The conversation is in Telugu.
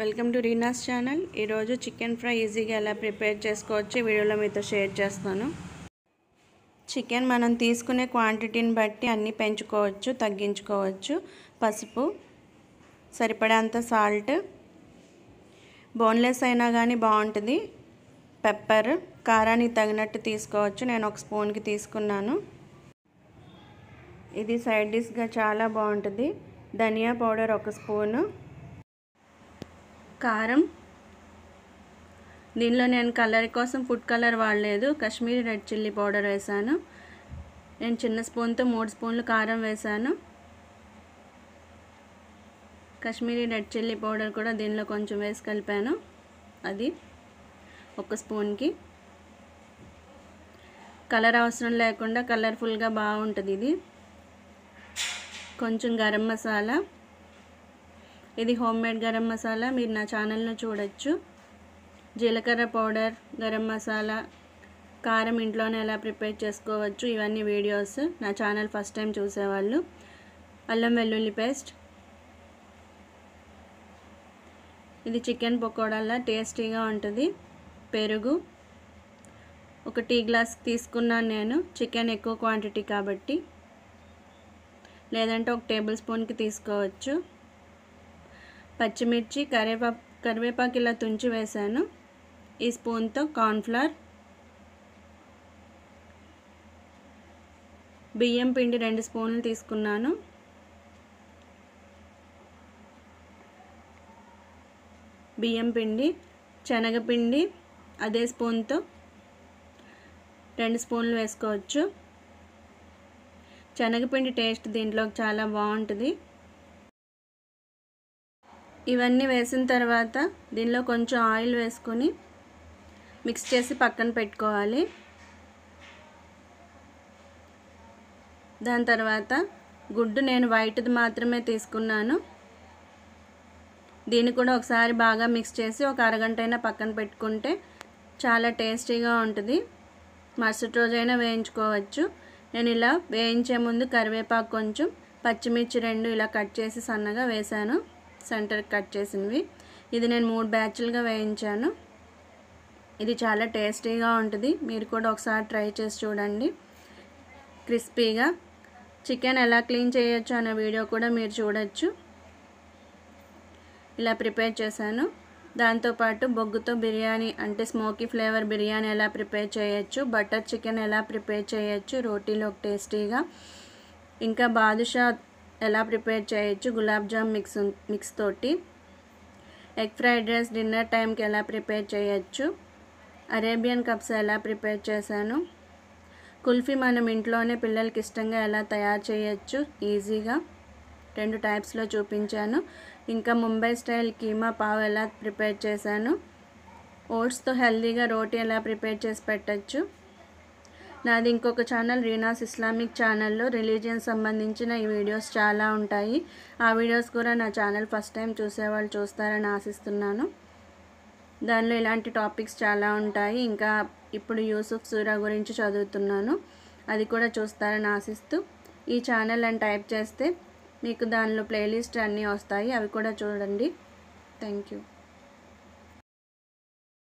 వెల్కమ్ టు రీనాస్ ఛానల్ ఈరోజు చికెన్ ఫ్రై ఈజీగా ఎలా ప్రిపేర్ చేసుకోవచ్చు వీడియోలో మీతో షేర్ చేస్తాను చికెన్ మనం తీసుకునే క్వాంటిటీని బట్టి అన్నీ పెంచుకోవచ్చు తగ్గించుకోవచ్చు పసుపు సరిపడేంత సాల్ట్ బోన్లెస్ అయినా కానీ బాగుంటుంది పెప్పర్ కారానికి తగినట్టు తీసుకోవచ్చు నేను ఒక స్పూన్కి తీసుకున్నాను ఇది సైడ్ డిష్గా చాలా బాగుంటుంది ధనియా పౌడర్ ఒక స్పూను కారం దీనిలో నేను కలర్ కోసం ఫుడ్ కలర్ వాడలేదు కాశ్మీరీ రెడ్ చిల్లీ పౌడర్ వేశాను నేను చిన్న స్పూన్తో మూడు స్పూన్లు కారం వేశాను కాశ్మీరీ రెడ్ చిల్లీ పౌడర్ కూడా దీనిలో కొంచెం వేసి కలిపాను అది ఒక స్పూన్కి కలర్ అవసరం లేకుండా కలర్ఫుల్గా బాగుంటుంది ఇది కొంచెం గరం మసాలా ఇది హోమ్ మేడ్ గరం మసాలా మీరు నా ఛానల్ను చూడొచ్చు జీలకర్ర పౌడర్ గరం మసాలా కారం ఇంట్లోనే ఎలా ప్రిపేర్ చేసుకోవచ్చు ఇవన్నీ వీడియోస్ నా ఛానల్ ఫస్ట్ టైం చూసేవాళ్ళు అల్లం వెల్లుల్లి పేస్ట్ ఇది చికెన్ పకోడాల్లా టేస్టీగా ఉంటుంది పెరుగు ఒక టీ గ్లాస్ తీసుకున్నాను నేను చికెన్ ఎక్కువ క్వాంటిటీ కాబట్టి లేదంటే ఒక టేబుల్ స్పూన్కి తీసుకోవచ్చు పచ్చిమిర్చి కరివేపా కరివేపాకు ఇలా తుంచి వేశాను ఈ స్పూన్తో కార్న్ఫ్లవర్ బియ్యం పిండి రెండు స్పూన్లు తీసుకున్నాను బియ్యం పిండి శనగపిండి అదే స్పూన్తో రెండు స్పూన్లు వేసుకోవచ్చు శనగపిండి టేస్ట్ దీంట్లో చాలా బాగుంటుంది ఇవన్నీ వేసిన తర్వాత దీనిలో కొంచెం ఆయిల్ వేసుకొని మిక్స్ చేసి పక్కన పెట్టుకోవాలి దాని తర్వాత గుడ్డు నేను వైట్ది మాత్రమే తీసుకున్నాను దీన్ని కూడా ఒకసారి బాగా మిక్స్ చేసి ఒక అరగంట అయినా పక్కన పెట్టుకుంటే చాలా టేస్టీగా ఉంటుంది మరుసటి రోజైనా వేయించుకోవచ్చు నేను ఇలా వేయించే ముందు కరివేపాకు కొంచెం పచ్చిమిర్చి రెండు ఇలా కట్ చేసి సన్నగా వేశాను సెంటర్ కట్ చేసినవి ఇది నేను మూడు బ్యాచ్లుగా వేయించాను ఇది చాలా టేస్టీగా ఉంటుంది మీరు కూడా ఒకసారి ట్రై చేసి చూడండి క్రిస్పీగా చికెన్ ఎలా క్లీన్ చేయొచ్చు అనే వీడియో కూడా మీరు చూడొచ్చు ఇలా ప్రిపేర్ చేశాను దాంతోపాటు బొగ్గుతో బిర్యానీ అంటే స్మోకీ ఫ్లేవర్ బిర్యానీ ఎలా ప్రిపేర్ చేయొచ్చు బటర్ చికెన్ ఎలా ప్రిపేర్ చేయొచ్చు రోటీలో టేస్టీగా ఇంకా బాదుషా ఎలా ప్రిపేర్ చేయొచ్చు గులాబ్ జామ్ మిక్స్ మిక్స్ తోటి ఎగ్ ఫ్రైడ్ రైస్ డిన్నర్ టైంకి ఎలా ప్రిపేర్ చేయొచ్చు అరేబియన్ కప్స్ ఎలా ప్రిపేర్ చేశాను కుల్ఫీ మనం ఇంట్లోనే పిల్లలకి ఇష్టంగా ఎలా తయారు చేయొచ్చు ఈజీగా రెండు టైప్స్లో చూపించాను ఇంకా ముంబై స్టైల్ కీమా పావ్ ఎలా ప్రిపేర్ చేశాను ఓట్స్తో హెల్దీగా రోటీ ఎలా ప్రిపేర్ చేసి పెట్టచ్చు నాది ఇంకొక ఛానల్ రీనాస్ ఇస్లామిక్ ఛానల్లో రిలీజియన్ సంబంధించిన ఈ వీడియోస్ చాలా ఉంటాయి ఆ వీడియోస్ కూడా నా ఛానల్ ఫస్ట్ టైం చూసేవాళ్ళు చూస్తారని ఆశిస్తున్నాను దానిలో ఇలాంటి టాపిక్స్ చాలా ఉంటాయి ఇంకా ఇప్పుడు యూసుఫ్ సూరా గురించి చదువుతున్నాను అది కూడా చూస్తారని ఆశిస్తూ ఈ ఛానల్ అని టైప్ చేస్తే మీకు దానిలో ప్లేలిస్ట్ అన్నీ వస్తాయి అవి కూడా చూడండి థ్యాంక్ యూ